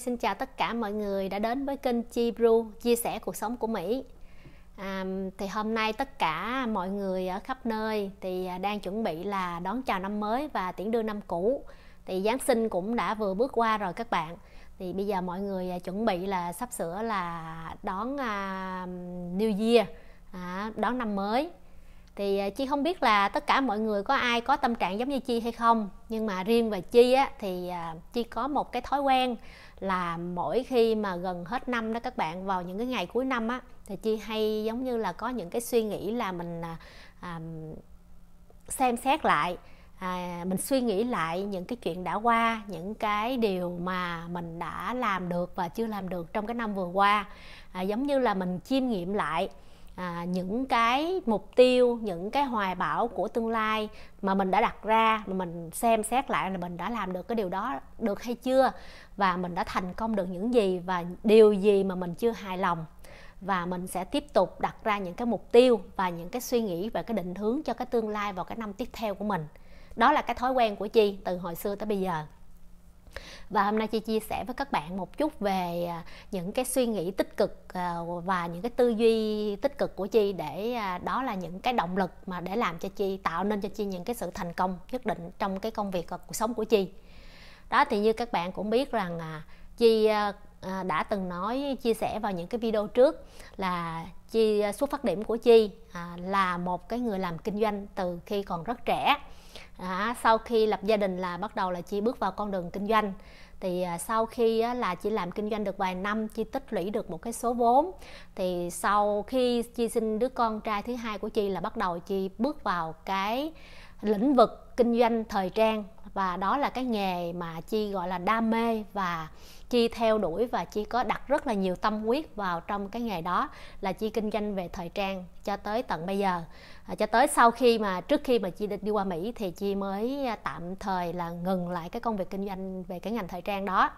xin chào tất cả mọi người đã đến với kênh Chi Bru chia sẻ cuộc sống của Mỹ. À, thì hôm nay tất cả mọi người ở khắp nơi thì đang chuẩn bị là đón chào năm mới và tiễn đưa năm cũ. Thì Giáng sinh cũng đã vừa bước qua rồi các bạn. Thì bây giờ mọi người à, chuẩn bị là sắp sửa là đón à, New Year, à, đón năm mới thì à, chi không biết là tất cả mọi người có ai có tâm trạng giống như chi hay không nhưng mà riêng về chi á thì à, chi có một cái thói quen là mỗi khi mà gần hết năm đó các bạn vào những cái ngày cuối năm á thì chi hay giống như là có những cái suy nghĩ là mình à, xem xét lại à, mình suy nghĩ lại những cái chuyện đã qua những cái điều mà mình đã làm được và chưa làm được trong cái năm vừa qua à, giống như là mình chiêm nghiệm lại à, những cái mục tiêu những cái hoài bão của tương lai mà mình đã đặt ra mà mình xem xét lại là mình đã làm được cái điều đó được hay chưa và mình đã thành công được những gì và điều gì mà mình chưa hài lòng và mình sẽ tiếp tục đặt ra những cái mục tiêu và những cái suy nghĩ và cái định hướng cho cái tương lai vào cái năm tiếp theo của mình đó là cái thói quen của chi từ hồi xưa tới bây giờ và hôm nay chị chia sẻ với các bạn một chút về à, những cái suy nghĩ tích cực à, và những cái tư duy tích cực của chi để à, đó là những cái động lực mà để làm cho chi tạo nên cho chi những cái sự thành công nhất định trong cái công việc và cuộc sống của chi đó thì như các bạn cũng biết rằng chi đã từng nói chia sẻ vào những cái video trước là chi xuất phát điểm của chi là một cái người làm kinh doanh từ khi còn rất trẻ à, sau khi lập gia đình là bắt đầu là chị bước vào con đường kinh doanh thì à, sau khi là chị làm kinh doanh được vài năm chị tích lũy được một cái số vốn thì sau khi chị sinh đứa con trai thứ hai của chị là bắt đầu chị bước vào cái lĩnh vực kinh doanh thời trang và đó là cái nghề mà chi gọi là đam mê và chi theo đuổi và chi có đặt rất là nhiều tâm huyết vào trong cái nghề đó là chi kinh doanh về thời trang cho tới tận bây giờ à, cho tới sau khi mà trước khi mà chi đi qua mỹ thì chi mới à, tạm thời là ngừng lại cái công việc kinh doanh về cái ngành thời trang đó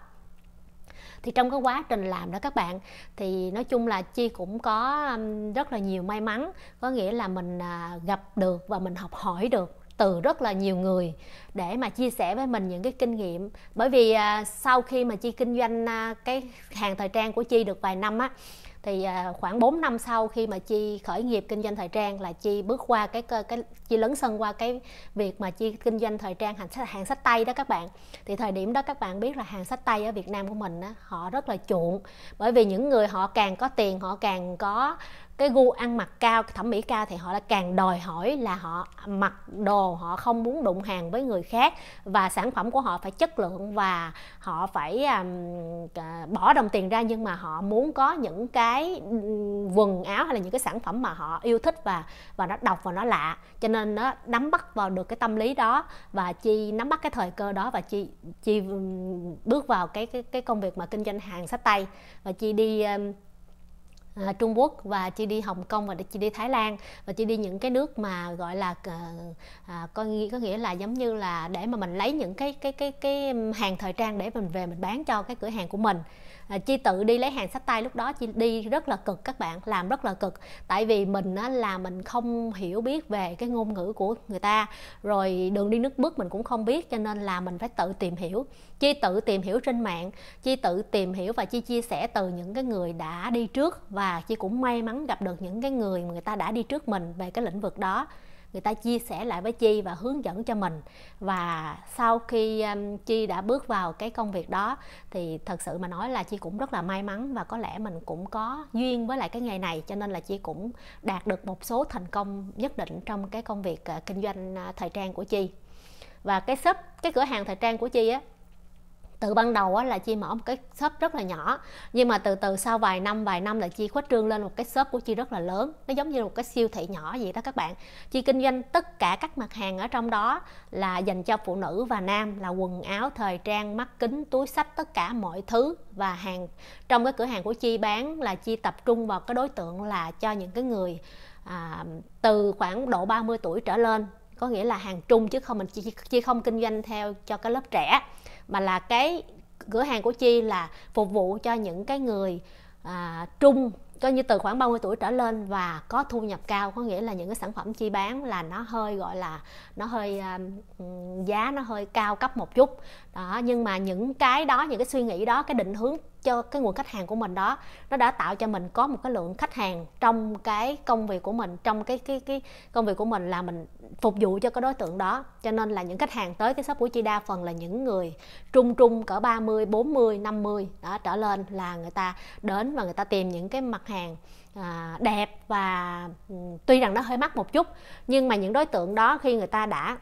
thì trong cái quá trình làm đó các bạn thì nói chung là chi cũng có rất là nhiều may mắn có nghĩa là mình à, gặp được và mình học hỏi được từ rất là nhiều người để mà chia sẻ với mình những cái kinh nghiệm bởi vì à, sau khi mà chi kinh doanh à, cái hàng thời trang của chi được vài năm á thì à, khoảng 4 năm sau khi mà chi khởi nghiệp kinh doanh thời trang là chi bước qua cái cái, cái chi lấn sân qua cái việc mà chi kinh doanh thời trang hàng hàng sách tay đó các bạn thì thời điểm đó các bạn biết là hàng sách tay ở Việt Nam của mình á, họ rất là chuộng bởi vì những người họ càng có tiền họ càng có cái gu ăn mặc cao thẩm mỹ cao thì họ là càng đòi hỏi là họ mặc đồ họ không muốn đụng hàng với người khác và sản phẩm của họ phải chất lượng và họ phải um, bỏ đồng tiền ra nhưng mà họ muốn có những cái quần áo hay là những cái sản phẩm mà họ yêu thích và và nó độc và nó lạ cho nên nó nắm bắt vào được cái tâm lý đó và chi nắm bắt cái thời cơ đó và chi chi bước vào cái cái, cái công việc mà kinh doanh hàng sách tay và chi đi um, À, Trung Quốc và chị đi Hồng Kông và chị đi Thái Lan và chị đi những cái nước mà gọi là à, có nghĩa có nghĩa là giống như là để mà mình lấy những cái cái cái cái hàng thời trang để mình về mình bán cho cái cửa hàng của mình à, chi tự đi lấy hàng sách tay lúc đó chi đi rất là cực các bạn làm rất là cực tại vì mình á, là mình không hiểu biết về cái ngôn ngữ của người ta rồi đường đi nước bước mình cũng không biết cho nên là mình phải tự tìm hiểu chi tự tìm hiểu trên mạng chi tự tìm hiểu và chi chia sẻ từ những cái người đã đi trước và và chị cũng may mắn gặp được những cái người người ta đã đi trước mình về cái lĩnh vực đó người ta chia sẻ lại với chi và hướng dẫn cho mình và sau khi um, chi đã bước vào cái công việc đó thì thật sự mà nói là chi cũng rất là may mắn và có lẽ mình cũng có duyên với lại cái nghề này cho nên là chi cũng đạt được một số thành công nhất định trong cái công việc uh, kinh doanh uh, thời trang của chi và cái shop cái cửa hàng thời trang của chi á từ ban đầu á, là chi mở một cái shop rất là nhỏ nhưng mà từ từ sau vài năm vài năm là chi khuếch trương lên một cái shop của chi rất là lớn nó giống như một cái siêu thị nhỏ vậy đó các bạn chi kinh doanh tất cả các mặt hàng ở trong đó là dành cho phụ nữ và nam là quần áo thời trang mắt kính túi sách tất cả mọi thứ và hàng trong cái cửa hàng của chi bán là chi tập trung vào cái đối tượng là cho những cái người à, từ khoảng độ 30 tuổi trở lên có nghĩa là hàng trung chứ không mình chi, chi không kinh doanh theo cho cái lớp trẻ mà là cái cửa hàng của chi là phục vụ cho những cái người à, trung coi như từ khoảng 30 tuổi trở lên và có thu nhập cao có nghĩa là những cái sản phẩm chi bán là nó hơi gọi là nó hơi um, giá nó hơi cao cấp một chút đó nhưng mà những cái đó những cái suy nghĩ đó cái định hướng cho cái nguồn khách hàng của mình đó nó đã tạo cho mình có một cái lượng khách hàng trong cái công việc của mình trong cái cái cái công việc của mình là mình phục vụ cho cái đối tượng đó cho nên là những khách hàng tới cái shop của chị đa phần là những người trung trung cỡ 30 40 50 đó trở lên là người ta đến và người ta tìm những cái mặt hàng à, đẹp và ừ, tuy rằng nó hơi mắc một chút nhưng mà những đối tượng đó khi người ta đã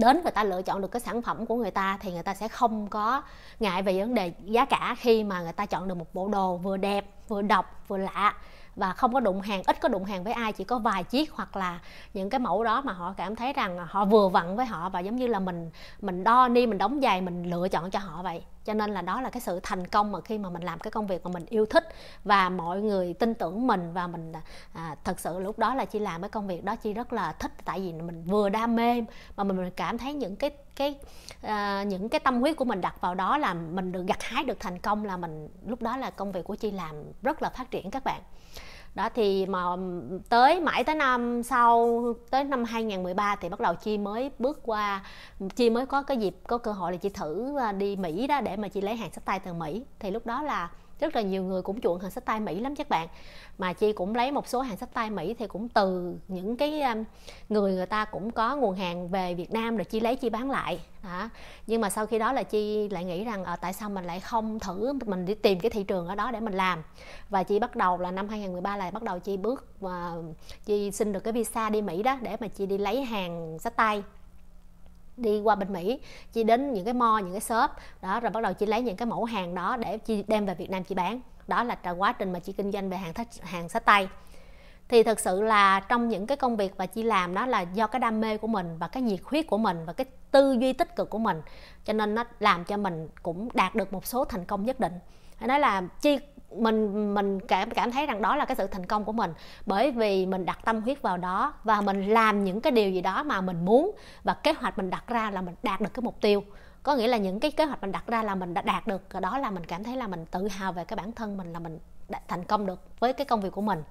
đến người ta lựa chọn được cái sản phẩm của người ta thì người ta sẽ không có ngại về vấn đề giá cả khi mà người ta chọn được một bộ đồ vừa đẹp vừa độc vừa lạ và không có đụng hàng ít có đụng hàng với ai chỉ có vài chiếc hoặc là những cái mẫu đó mà họ cảm thấy rằng họ vừa vặn với họ và giống như là mình mình đo ni mình đóng giày mình lựa chọn cho họ vậy cho nên là đó là cái sự thành công mà khi mà mình làm cái công việc mà mình yêu thích và mọi người tin tưởng mình và mình à, thật sự lúc đó là chị làm cái công việc đó chị rất là thích tại vì mình vừa đam mê mà mình, cảm thấy những cái cái à, những cái tâm huyết của mình đặt vào đó là mình được gặt hái được thành công là mình lúc đó là công việc của chị làm rất là phát triển các bạn đó thì mà tới mãi tới năm sau tới năm 2013 thì bắt đầu chi mới bước qua chi mới có cái dịp có cơ hội là chị thử à, đi Mỹ đó để mà chị lấy hàng sách tay từ Mỹ thì lúc đó là rất là nhiều người cũng chuộng hàng sách tay mỹ lắm các bạn mà chi cũng lấy một số hàng sách tay mỹ thì cũng từ những cái um, người người ta cũng có nguồn hàng về việt nam rồi chi lấy chi bán lại đó nhưng mà sau khi đó là chi lại nghĩ rằng à, tại sao mình lại không thử mình đi tìm cái thị trường ở đó để mình làm và chi bắt đầu là năm 2013 là bắt đầu chi bước và ờ, chi xin được cái visa đi mỹ đó để mà chi đi lấy hàng sách tay đi qua bên Mỹ chị đến những cái mo những cái shop đó rồi bắt đầu chị lấy những cái mẫu hàng đó để chị đem về Việt Nam chị bán đó là quá trình mà chị kinh doanh về hàng thách, hàng sách tay thì thật sự là trong những cái công việc mà chị làm đó là do cái đam mê của mình và cái nhiệt huyết của mình và cái tư duy tích cực của mình cho nên nó làm cho mình cũng đạt được một số thành công nhất định phải nói là chi mình mình cảm cảm thấy rằng đó là cái sự thành công của mình bởi vì mình đặt tâm huyết vào đó và mình làm những cái điều gì đó mà mình muốn và kế hoạch mình đặt ra là mình đạt được cái mục tiêu có nghĩa là những cái kế hoạch mình đặt ra là mình đã đạt được đó là mình cảm thấy là mình tự hào về cái bản thân mình là mình đã thành công được với cái công việc của mình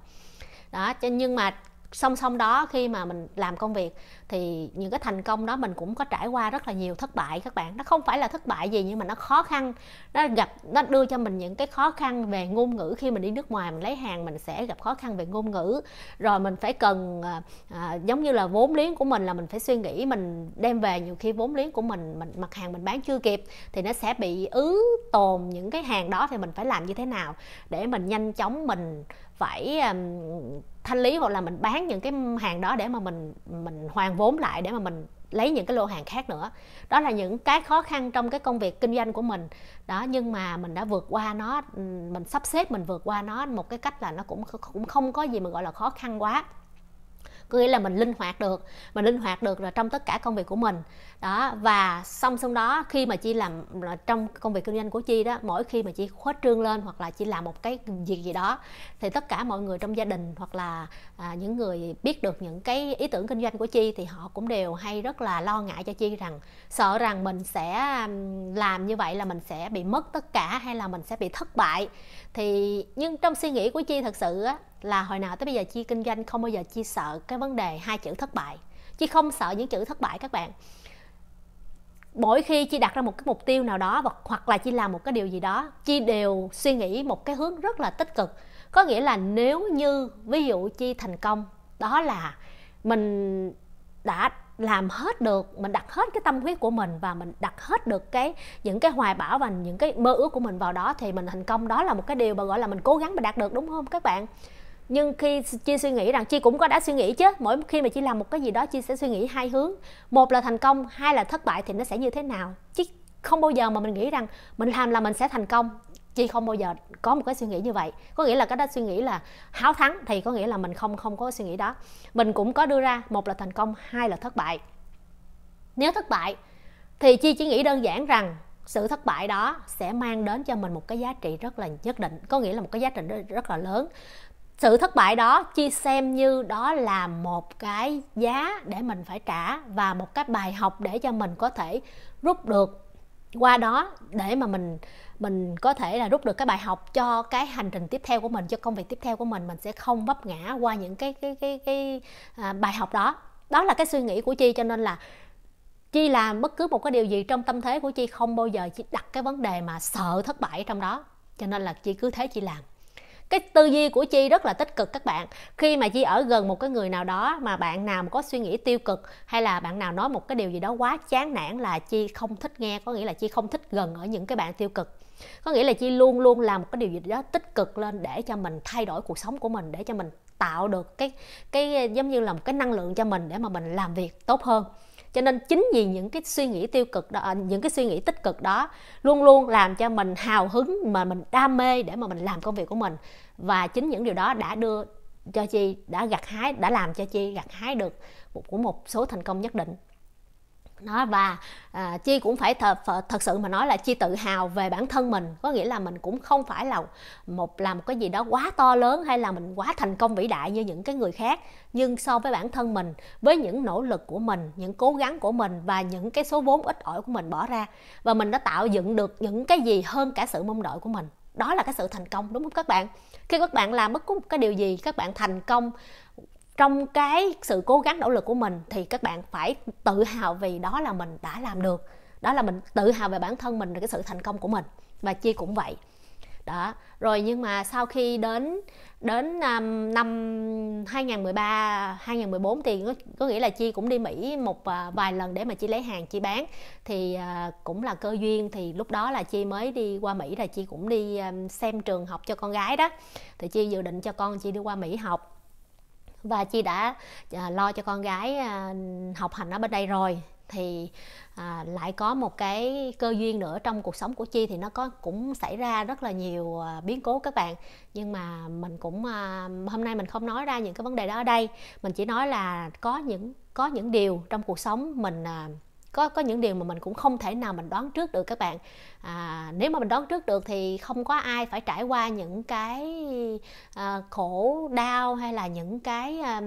đó nhưng mà song song đó khi mà mình làm công việc thì những cái thành công đó mình cũng có trải qua rất là nhiều thất bại các bạn nó không phải là thất bại gì nhưng mà nó khó khăn nó gặp nó đưa cho mình những cái khó khăn về ngôn ngữ khi mình đi nước ngoài mình lấy hàng mình sẽ gặp khó khăn về ngôn ngữ rồi mình phải cần à, à giống như là vốn liếng của mình là mình phải suy nghĩ mình đem về nhiều khi vốn liếng của mình mình mặt hàng mình bán chưa kịp thì nó sẽ bị ứ tồn những cái hàng đó thì mình phải làm như thế nào để mình nhanh chóng mình phải um, thanh lý hoặc là mình bán những cái hàng đó để mà mình mình hoàn vốn lại để mà mình lấy những cái lô hàng khác nữa đó là những cái khó khăn trong cái công việc kinh doanh của mình đó nhưng mà mình đã vượt qua nó mình sắp xếp mình vượt qua nó một cái cách là nó cũng cũng không có gì mà gọi là khó khăn quá có nghĩa là mình linh hoạt được mình linh hoạt được là trong tất cả công việc của mình đó và song song đó khi mà chi làm là trong công việc kinh doanh của chi đó mỗi khi mà chi khuếch trương lên hoặc là chi làm một cái việc gì đó thì tất cả mọi người trong gia đình hoặc là à, những người biết được những cái ý tưởng kinh doanh của chi thì họ cũng đều hay rất là lo ngại cho chi rằng sợ rằng mình sẽ làm như vậy là mình sẽ bị mất tất cả hay là mình sẽ bị thất bại thì nhưng trong suy nghĩ của chi thật sự á là hồi nào tới bây giờ chi kinh doanh không bao giờ chi sợ cái vấn đề hai chữ thất bại chi không sợ những chữ thất bại các bạn mỗi khi chi đặt ra một cái mục tiêu nào đó hoặc là chi làm một cái điều gì đó chi đều suy nghĩ một cái hướng rất là tích cực có nghĩa là nếu như ví dụ chi thành công đó là mình đã làm hết được mình đặt hết cái tâm huyết của mình và mình đặt hết được cái những cái hoài bão và những cái mơ ước của mình vào đó thì mình thành công đó là một cái điều mà gọi là mình cố gắng mà đạt được đúng không các bạn nhưng khi chi suy nghĩ rằng chi cũng có đã suy nghĩ chứ mỗi khi mà chi làm một cái gì đó chi sẽ suy nghĩ hai hướng một là thành công hai là thất bại thì nó sẽ như thế nào chứ không bao giờ mà mình nghĩ rằng mình làm là mình sẽ thành công chi không bao giờ có một cái suy nghĩ như vậy có nghĩa là cái đó suy nghĩ là háo thắng thì có nghĩa là mình không không có suy nghĩ đó mình cũng có đưa ra một là thành công hai là thất bại nếu thất bại thì chi chỉ nghĩ đơn giản rằng sự thất bại đó sẽ mang đến cho mình một cái giá trị rất là nhất định có nghĩa là một cái giá trị rất là lớn sự thất bại đó chi xem như đó là một cái giá để mình phải trả và một cái bài học để cho mình có thể rút được qua đó để mà mình mình có thể là rút được cái bài học cho cái hành trình tiếp theo của mình cho công việc tiếp theo của mình mình sẽ không vấp ngã qua những cái cái cái cái à, bài học đó đó là cái suy nghĩ của chi cho nên là chi làm bất cứ một cái điều gì trong tâm thế của chi không bao giờ chỉ đặt cái vấn đề mà sợ thất bại trong đó cho nên là chi cứ thế chị làm cái tư duy của chi rất là tích cực các bạn khi mà chi ở gần một cái người nào đó mà bạn nào có suy nghĩ tiêu cực hay là bạn nào nói một cái điều gì đó quá chán nản là chi không thích nghe có nghĩa là chi không thích gần ở những cái bạn tiêu cực có nghĩa là chi luôn luôn làm một cái điều gì đó tích cực lên để cho mình thay đổi cuộc sống của mình để cho mình tạo được cái cái giống như là một cái năng lượng cho mình để mà mình làm việc tốt hơn cho nên chính vì những cái suy nghĩ tiêu cực đó à, những cái suy nghĩ tích cực đó luôn luôn làm cho mình hào hứng mà mình đam mê để mà mình làm công việc của mình và chính những điều đó đã đưa cho chi đã gặt hái đã làm cho chi gặt hái được của một số thành công nhất định đó và à, chi cũng phải thật thật sự mà nói là chi tự hào về bản thân mình có nghĩa là mình cũng không phải là một làm một cái gì đó quá to lớn hay là mình quá thành công vĩ đại như những cái người khác nhưng so với bản thân mình với những nỗ lực của mình những cố gắng của mình và những cái số vốn ít ỏi của mình bỏ ra và mình đã tạo dựng được những cái gì hơn cả sự mong đợi của mình đó là cái sự thành công đúng không các bạn khi các bạn làm bất cứ một cái điều gì các bạn thành công trong cái sự cố gắng nỗ lực của mình thì các bạn phải tự hào vì đó là mình đã làm được đó là mình tự hào về bản thân mình về cái sự thành công của mình và chi cũng vậy đó rồi nhưng mà sau khi đến đến um, năm 2013 2014 thì có, có nghĩa là chi cũng đi Mỹ một à, vài lần để mà chi lấy hàng chi bán thì à, cũng là cơ duyên thì lúc đó là chi mới đi qua Mỹ là chi cũng đi um, xem trường học cho con gái đó thì chi dự định cho con chi đi qua Mỹ học và chị đã à, lo cho con gái à, học hành ở bên đây rồi thì à, lại có một cái cơ duyên nữa trong cuộc sống của chi thì nó có cũng xảy ra rất là nhiều à, biến cố các bạn nhưng mà mình cũng à, hôm nay mình không nói ra những cái vấn đề đó ở đây mình chỉ nói là có những có những điều trong cuộc sống mình à, có có những điều mà mình cũng không thể nào mình đoán trước được các bạn à, nếu mà mình đoán trước được thì không có ai phải trải qua những cái à, khổ đau hay là những cái à,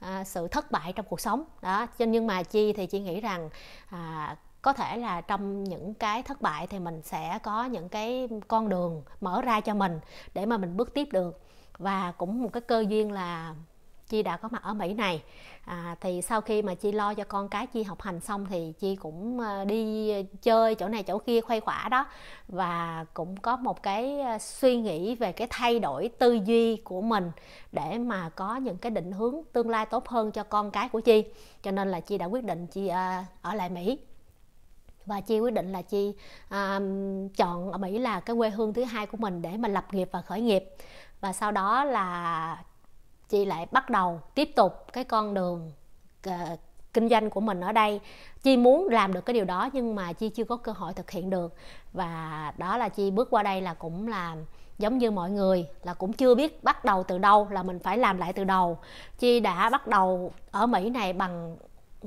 à, sự thất bại trong cuộc sống đó Cho nhưng mà chi thì chị nghĩ rằng à, có thể là trong những cái thất bại thì mình sẽ có những cái con đường mở ra cho mình để mà mình bước tiếp được và cũng một cái cơ duyên là chi đã có mặt ở mỹ này à, thì sau khi mà chi lo cho con cái chi học hành xong thì chi cũng ờ, đi chơi chỗ này chỗ kia khuây khỏa đó và cũng có một cái ờ, suy nghĩ về cái thay đổi tư duy của mình để mà có những cái định hướng tương lai tốt hơn cho con cái của chi cho nên là chi đã quyết định chi ờ, ở lại mỹ và chi quyết định là chi à, chọn ở mỹ là cái quê hương thứ hai của mình để mà lập nghiệp và khởi nghiệp và sau đó là chị lại bắt đầu tiếp tục cái con đường ờ, kinh doanh của mình ở đây chi muốn làm được cái điều đó nhưng mà chi chưa có cơ hội thực hiện được và đó là chi bước qua đây là cũng là giống như mọi người là cũng chưa biết bắt đầu từ đâu là mình phải làm lại từ đầu chi đã bắt đầu ở mỹ này bằng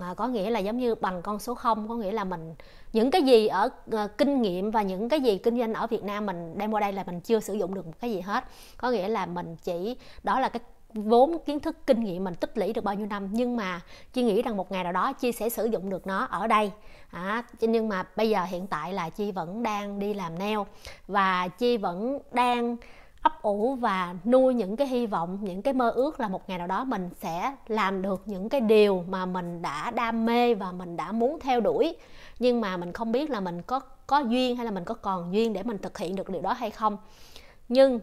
À, có nghĩa là giống như bằng con số 0 có nghĩa là mình những cái gì ở uh, kinh nghiệm và những cái gì kinh doanh ở Việt Nam mình đem qua đây là mình chưa sử dụng được một cái gì hết có nghĩa là mình chỉ đó là cái vốn kiến thức kinh nghiệm mình tích lũy được bao nhiêu năm nhưng mà chi nghĩ rằng một ngày nào đó chi sẽ sử dụng được nó ở đây à, nhưng mà bây giờ hiện tại là chi vẫn đang đi làm neo và chi vẫn đang ấp ủ và nuôi những cái hy vọng những cái mơ ước là một ngày nào đó mình sẽ làm được những cái điều mà mình đã đam mê và mình đã muốn theo đuổi nhưng mà mình không biết là mình có có duyên hay là mình có còn duyên để mình thực hiện được điều đó hay không nhưng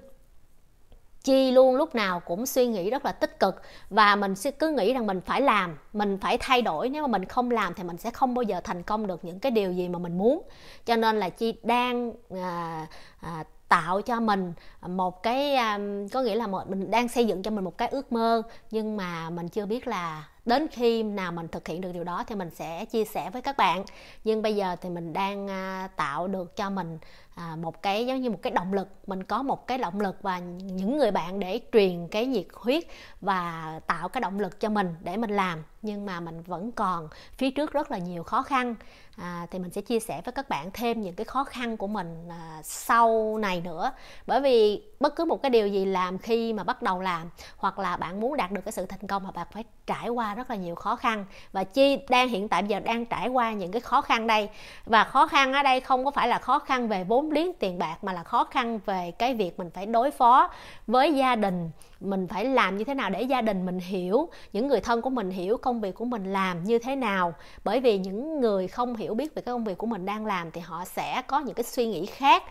chi luôn lúc nào cũng suy nghĩ rất là tích cực và mình sẽ cứ nghĩ rằng mình phải làm mình phải thay đổi nếu mà mình không làm thì mình sẽ không bao giờ thành công được những cái điều gì mà mình muốn cho nên là chi đang à, à, tạo cho mình một cái à, có nghĩa là mình đang xây dựng cho mình một cái ước mơ nhưng mà mình chưa biết là đến khi nào mình thực hiện được điều đó thì mình sẽ chia sẻ với các bạn nhưng bây giờ thì mình đang à, tạo được cho mình à, một cái giống như một cái động lực mình có một cái động lực và những người bạn để truyền cái nhiệt huyết và tạo cái động lực cho mình để mình làm nhưng mà mình vẫn còn phía trước rất là nhiều khó khăn à, thì mình sẽ chia sẻ với các bạn thêm những cái khó khăn của mình à, sau này nữa bởi vì bất cứ một cái điều gì làm khi mà bắt đầu làm hoặc là bạn muốn đạt được cái sự thành công mà bạn phải trải qua rất là nhiều khó khăn và chi đang hiện tại giờ đang trải qua những cái khó khăn đây và khó khăn ở đây không có phải là khó khăn về vốn liếng tiền bạc mà là khó khăn về cái việc mình phải đối phó với gia đình mình phải làm như thế nào để gia đình mình hiểu những người thân của mình hiểu công việc của mình làm như thế nào bởi vì những người không hiểu biết về cái công việc của mình đang làm thì họ sẽ có những cái suy nghĩ khác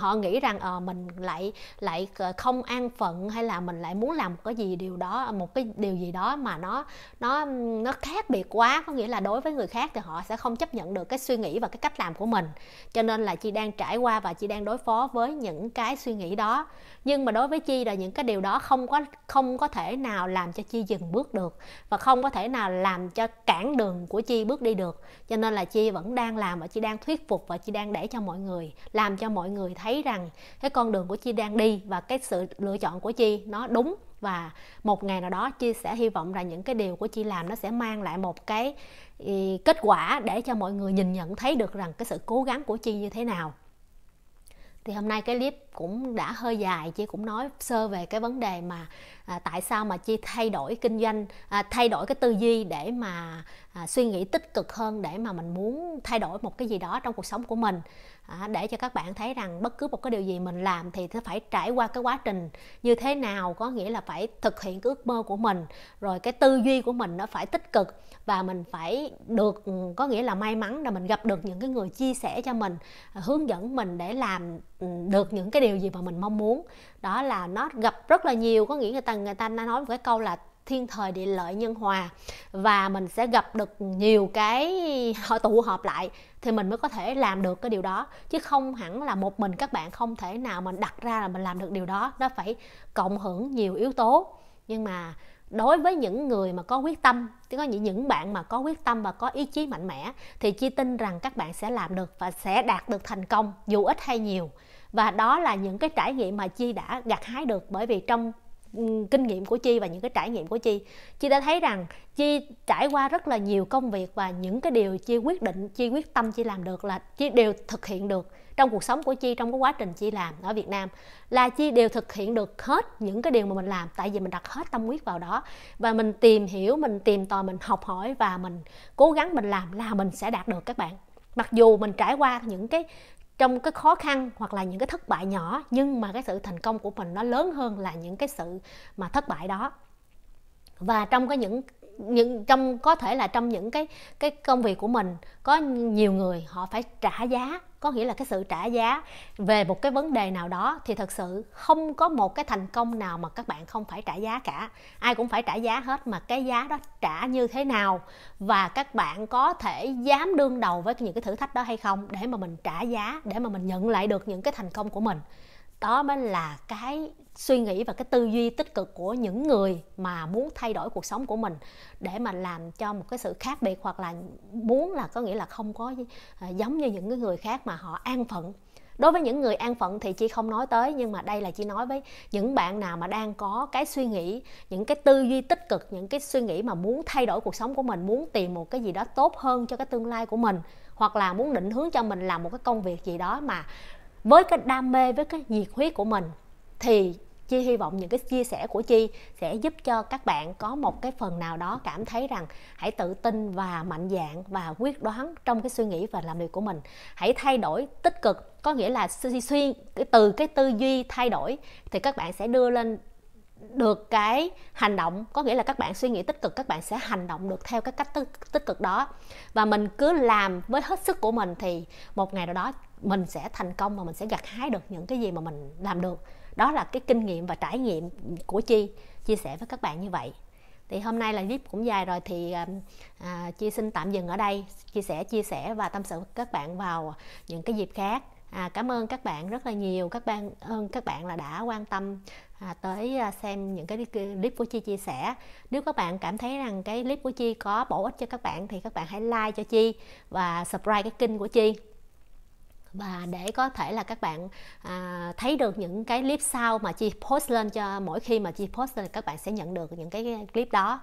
họ nghĩ rằng à, mình lại lại ờ, không an phận hay là mình lại muốn làm một cái gì điều đó một cái điều gì đó mà nó nó nó khác biệt quá có nghĩa là đối với người khác thì họ sẽ không chấp nhận được cái suy nghĩ và cái cách làm của mình cho nên là chị đang trải qua và chị đang đối phó với những cái suy nghĩ đó nhưng mà đối với chi là những cái điều đó không có không có thể nào làm cho chi dừng bước được và không có thể nào làm cho cản đường của chi bước đi được cho nên là chi vẫn đang làm và chi đang thuyết phục và chi đang để cho mọi người làm cho mọi người thấy rằng cái con đường của chi đang đi và cái sự lựa chọn của chi nó đúng và một ngày nào đó chi sẽ hy vọng là những cái điều của chi làm nó sẽ mang lại một cái ừ, kết quả để cho mọi người nhìn nhận thấy được rằng cái sự cố gắng của chi như thế nào thì hôm nay cái clip cũng đã hơi dài chị cũng nói sơ về cái vấn đề mà à, tại sao mà chị thay đổi kinh doanh à, thay đổi cái tư duy để mà à, suy nghĩ tích cực hơn để mà mình muốn thay đổi một cái gì đó trong cuộc sống của mình À, để cho các bạn thấy rằng bất cứ một cái điều gì mình làm thì phải trải qua cái quá trình như thế nào có nghĩa là phải thực hiện cái ước mơ của mình rồi cái tư duy của mình nó phải tích cực và mình phải được có nghĩa là may mắn là mình gặp được những cái người chia sẻ cho mình à, hướng dẫn mình để làm ừ, được những cái điều gì mà mình mong muốn đó là nó gặp rất là nhiều có nghĩa người ta người ta nói một cái câu là thiên thời địa lợi nhân hòa và mình sẽ gặp được nhiều cái họ tụ hợp lại thì mình mới có thể làm được cái điều đó chứ không hẳn là một mình các bạn không thể nào mình đặt ra là mình làm được điều đó nó phải cộng hưởng nhiều yếu tố nhưng mà đối với những người mà có quyết tâm tức có những bạn mà có quyết tâm và có ý chí mạnh mẽ thì chi tin rằng các bạn sẽ làm được và sẽ đạt được thành công dù ít hay nhiều và đó là những cái trải nghiệm mà chi đã gặt hái được bởi vì trong kinh nghiệm của chi và những cái trải nghiệm của chi chi đã thấy rằng chi trải qua rất là nhiều công việc và những cái điều chi quyết định chi quyết tâm chi làm được là chi đều thực hiện được trong cuộc sống của chi trong cái quá trình chi làm ở việt nam là chi đều thực hiện được hết những cái điều mà mình làm tại vì mình đặt hết tâm huyết vào đó và mình tìm hiểu mình tìm tòi mình học hỏi và mình cố gắng mình làm là mình sẽ đạt được các bạn mặc dù mình trải qua những cái trong cái khó khăn hoặc là những cái thất bại nhỏ nhưng mà cái sự thành công của mình nó lớn hơn là những cái sự mà thất bại đó và trong cái những những trong có thể là trong những cái cái công việc của mình có nhiều người họ phải trả giá có nghĩa là cái sự trả giá về một cái vấn đề nào đó thì thật sự không có một cái thành công nào mà các bạn không phải trả giá cả ai cũng phải trả giá hết mà cái giá đó trả như thế nào và các bạn có thể dám đương đầu với những cái thử thách đó hay không để mà mình trả giá để mà mình nhận lại được những cái thành công của mình đó mới là cái suy nghĩ và cái tư duy tích cực của những người mà muốn thay đổi cuộc sống của mình để mà làm cho một cái sự khác biệt hoặc là muốn là có nghĩa là không có à, giống như những người khác mà họ an phận đối với những người an phận thì chị không nói tới nhưng mà đây là chị nói với những bạn nào mà đang có cái suy nghĩ những cái tư duy tích cực những cái suy nghĩ mà muốn thay đổi cuộc sống của mình muốn tìm một cái gì đó tốt hơn cho cái tương lai của mình hoặc là muốn định hướng cho mình làm một cái công việc gì đó mà với cái đam mê với cái nhiệt huyết của mình thì chi hy vọng những cái chia sẻ của chi sẽ giúp cho các bạn có một cái phần nào đó cảm thấy rằng hãy tự tin và mạnh dạn và quyết đoán trong cái suy nghĩ và làm việc của mình hãy thay đổi tích cực có nghĩa là suy suy từ cái tư duy thay đổi thì các bạn sẽ đưa lên được cái hành động có nghĩa là các bạn suy nghĩ tích cực các bạn sẽ hành động được theo cái cách tích cực đó và mình cứ làm với hết sức của mình thì một ngày nào đó mình sẽ thành công và mình sẽ gặt hái được những cái gì mà mình làm được đó là cái kinh nghiệm và trải nghiệm của chi chia sẻ với các bạn như vậy thì hôm nay là clip cũng dài rồi thì à, à chi xin tạm dừng ở đây chia sẻ chia sẻ và tâm sự với các bạn vào những cái dịp khác à, cảm ơn các bạn rất là nhiều các bạn ơn các bạn là đã quan tâm à, tới à, xem những cái clip của chi chia sẻ nếu các bạn cảm thấy rằng cái clip của chi có bổ ích cho các bạn thì các bạn hãy like cho chi và subscribe cái kênh của chi và để có thể là các bạn à, thấy được những cái clip sau mà chị post lên cho mỗi khi mà chị post lên các bạn sẽ nhận được những cái clip đó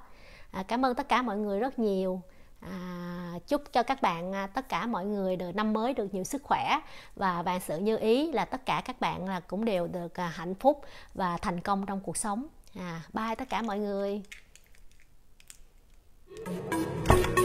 à, cảm ơn tất cả mọi người rất nhiều à, chúc cho các bạn à, tất cả mọi người được năm mới được nhiều sức khỏe và bạn sự như ý là tất cả các bạn là cũng đều được à, hạnh phúc và thành công trong cuộc sống à, bye tất cả mọi người Thank you.